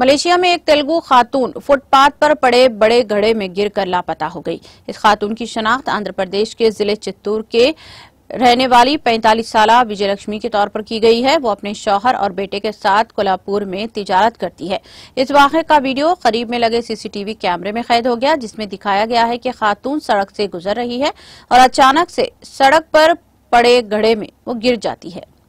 Malaysia में एक तेलुगु खातून फुटपाथ पर पड़े बड़े घड़े में गिरकर लापता हो गई इस खातून की शनाख्त आंध्र प्रदेश के जिले चित्तूर के रहने वाली 45 साल विजयलक्ष्मी के तौर पर की गई है वो अपने शौहर और बेटे के साथ कोलापुर में तिजारत करती है इस वाक़े का वीडियो करीब में लगे सीसीटीवी कैमरे में कैद हो गया जिसमें दिखाया गया है कि खातून सड़क से गुजर रही है और अचानक से सड़क पर पड़े घड़े में वो गिर जाती है